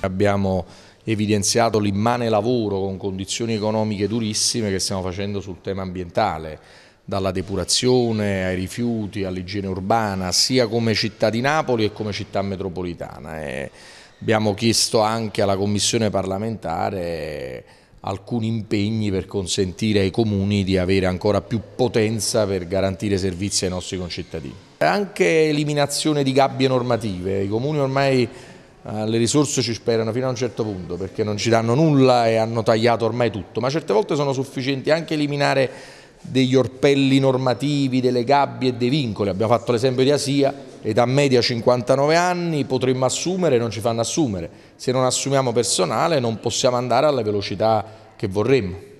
Abbiamo evidenziato l'immane lavoro con condizioni economiche durissime che stiamo facendo sul tema ambientale, dalla depurazione ai rifiuti, all'igiene urbana, sia come città di Napoli che come città metropolitana. E abbiamo chiesto anche alla Commissione parlamentare alcuni impegni per consentire ai comuni di avere ancora più potenza per garantire servizi ai nostri concittadini. Anche eliminazione di gabbie normative, i comuni ormai eh, le risorse ci sperano fino a un certo punto perché non ci danno nulla e hanno tagliato ormai tutto, ma certe volte sono sufficienti anche eliminare degli orpelli normativi, delle gabbie e dei vincoli. Abbiamo fatto l'esempio di Asia, età media 59 anni, potremmo assumere, non ci fanno assumere. Se non assumiamo personale non possiamo andare alla velocità che vorremmo.